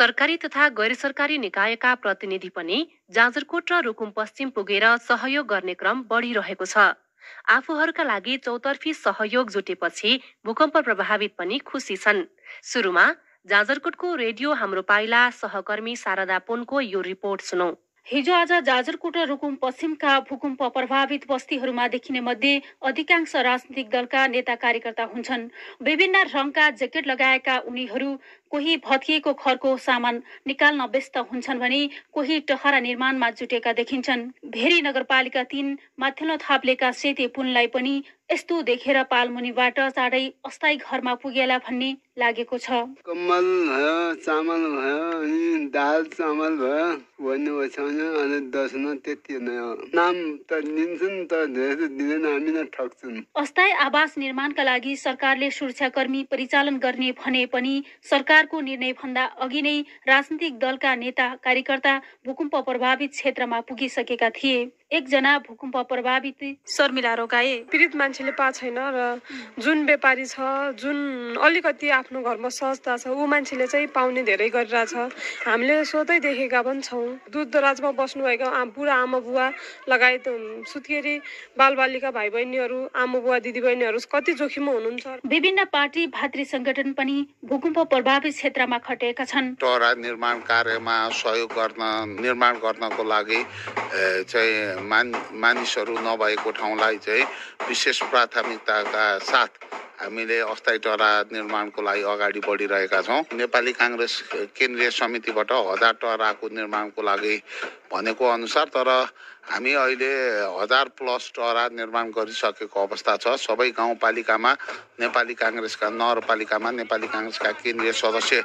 सरकारी तथा गैर सरकारी निकायका प्रतिनिधि पनि जाजरकोट र रुकुम पश्चिम पुगेर सहयोग गर्ने क्रम बढिरहेको छ आफूहरूका लागि चौतर्फी सहयोग जुटेपछि भूकम्प प्रभावित पनि खुसी छन् सुरुमा जाजरकोटको रेडियो हाम्रो पाइला सहकर्मी शारदा पुनको यो रिपोर्ट सुनौ हिजो आज जाजरकोट र रुकुम पश्चिमका भूकम्प प्रभावित बस्तीहरूमा देखिने मध्ये अधिकांश राजनीतिक दलका नेता कार्यकर्ता हुन्छन् विभिन्न रङका ज्याकेट लगाएका उनीहरू कोही भत्किएको घरको सामान निकाल्न व्यस्त हुन्छन् भने कोही टहरा निर्माणमा जुटेका देखिन्छन् भेरी नगरपालिका तीन माथिल्लो थाप्लेका सेते पुललाई पनि यस्तो देखेर पालमुनिबाट चाँडै अस्थायी घरमा पुगेला भन्ने लागेको छ कमल भयो चामल भयो अनि दाल चामल भयो भन्ने ओछ्याउने अनि दसमा त्यति नै हो नाम त लिन्छन् त धेरै दिँदैन हामी नै ठग्छन् अस्थायी आवास निर्माणका लागि सरकारले सुरक्षाकर्मी परिचालन गर्ने भने पनि सरकारको निर्णय भन्दा अघि नै राजनीतिक दलका नेता कार्यकर्ता भूकम्प प्रभावित क्षेत्रमा पुगिसकेका थिए एकजना भूकम्प प्रभावित शर्मिला रोकाए पीडित मान्छेले पा छैन र जुन व्यापारी छ जुन अलिकति आफ्नो घरमा सहजता छ ऊ मान्छेले चाहिँ पाउने धेरै गरिरहेछ हामीले सोधै देखेका पनि छौँ दूर दराजमा बस्नुभएको बुढा आमा बुवा लगायत सुत्केरी बालबालिका भाइ बहिनीहरू आमा बुवा दिदी बहिनीहरू कति जोखिममा हुनुहुन्छ विभिन्न पार्टी भातृ संगठन पनि भूकम्प प्रभावित क्षेत्रमा खटेका छन् निर्माण कार्यमा सहयोग गर्न निर्माण गर्नको लागि चाहिँ मान मानिसहरू नभएको ठाउँलाई चाहिँ विशेष प्राथमिकताका साथ हामीले अस्थायी टरा निर्माणको लागि अगाडि बढिरहेका छौँ नेपाली काङ्ग्रेस केन्द्रीय समितिबाट हजार टराको निर्माणको लागि भनेको अनुसार तर हामी अहिले हजार प्लस टहरा निर्माण गरिसकेको अवस्था छ सबै गाउँपालिकामा नेपाली काङ्ग्रेसका नगरपालिकामा नेपाली काङ्ग्रेसका केन्द्रीय सदस्य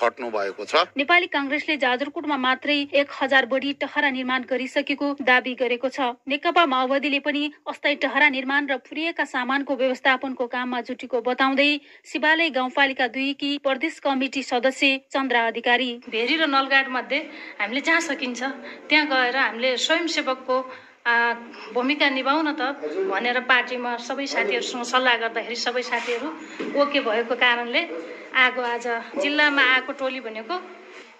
खट्नु भएको छ नेपाली काङ्ग्रेसले जाजरकोटमा मात्रै एक हजार बढी टहरा निर्माण गरिसकेको दावी गरेको छ नेकपा माओवादीले पनि अस्थायी टहरा निर्माण र पुर्याएका सामानको व्यवस्थापनको काममा जुटेको बताउँदै शिवालय गाउँपालिका कि प्रदेश कमिटी सदस्य चन्द्र अधिकारी भेरी र नलगाड मध्ये हामीले जहाँ सकिन्छ त्यहाँ गएर हामीले स्वयंसेवक सेवकको भूमिका निभाउन त भनेर पार्टीमा सबै साथीहरूसँग सल्लाह गर्दाखेरि सबै साथीहरू ओके भएको कारणले आगो आज जिल्लामा आएको टोली भनेको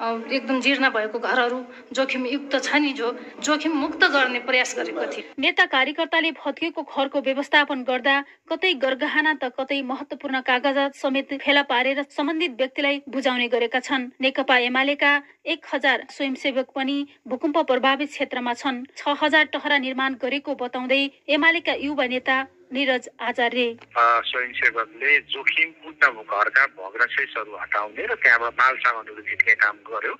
एकदम जीर्ण भएको घरहरू जोखिमयुक्त छ नि जो जोखिम मुक्त गर्ने प्रयास गरेको थिए नेता कार्यकर्ताले फत्किएको घरको व्यवस्थापन गर्दा कतै गर्गहना त कतै महत्त्वपूर्ण कागजात समेत फेला पारेर सम्बन्धित व्यक्तिलाई बुझाउने गरेका छन् नेकपा एमालेका एक हजार स्वयंसेवक पनि भूकम्प प्रभावित क्षेत्रमा छन् छ हजार टहरा निर्माण गरेको बताउँदै एमालेका युवा नेता निरज आचार्य स्वयंसेवकले जोखिम घरका भग्रशेषहरू हटाउने र त्यहाँबाट माल सामानहरू काम गर्यो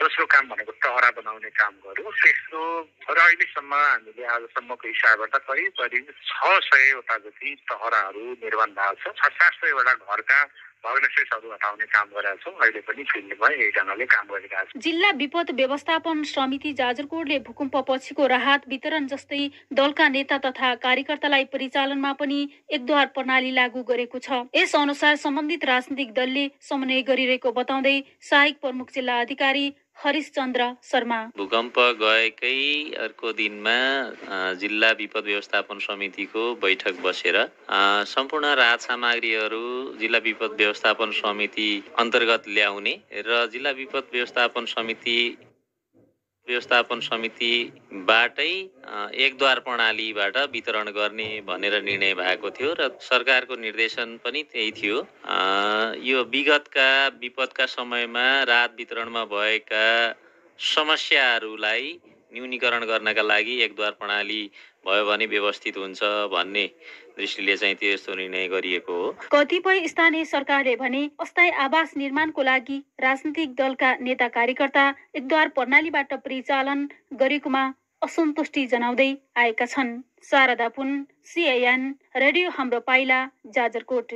दोस्रो काम भनेको टहरा बनाउने काम गर्यो तेस्रो र अहिलेसम्म हामीले आजसम्मको हिसाबबाट करिब करिब छ सयवटा जति टहराहरू निर्माण भएको छ छ सात सयवटा घरका जिल्ला विपद व्यवस्थापन समिति जाजरकोटले भूकम्प पछिको राहत वितरण जस्तै दलका नेता तथा कार्यकर्तालाई परिचालनमा पनि एकद्वार प्रणाली लागू गरेको छ यस अनुसार सम्बन्धित राजनीतिक दलले समन्वय गरिरहेको बताउँदै सहायक प्रमुख जिल्ला अधिकारी हरिशचन्द्र शर्मा भूकम्प गएकै अर्को दिनमा जिल्ला विपद व्यवस्थापन समितिको बैठक बसेर सम्पूर्ण राहत सामग्रीहरू जिल्ला विपद व्यवस्थापन समिति अन्तर्गत ल्याउने र जिल्ला विपद व्यवस्थापन समिति व्यवस्थापन समितिबाटै एकद्वार प्रणालीबाट वितरण गर्ने भनेर निर्णय भएको थियो र सरकारको निर्देशन पनि त्यही थियो यो विगतका विपदका समयमा रात वितरणमा भएका समस्याहरूलाई न्यूनीकरण गर्नका लागि एकद्वार प्रणाली भयो भने व्यवस्थित हुन्छ भन्ने दृष्टिले चाहिँ त्यो यस्तो निर्णय गरिएको हो कतिपय स्थानीय सरकारले भने अस्थायी आवास निर्माणको लागि राजनीतिक दलका नेता कार्यकर्ता एकद्वार प्रणालीबाट परिचालन गरेकोमा असन्तुष्टि जनाउँदै आएका छन् शारदा पुन सिआइएन रेडियो हाम्रो पाइला जाजरकोट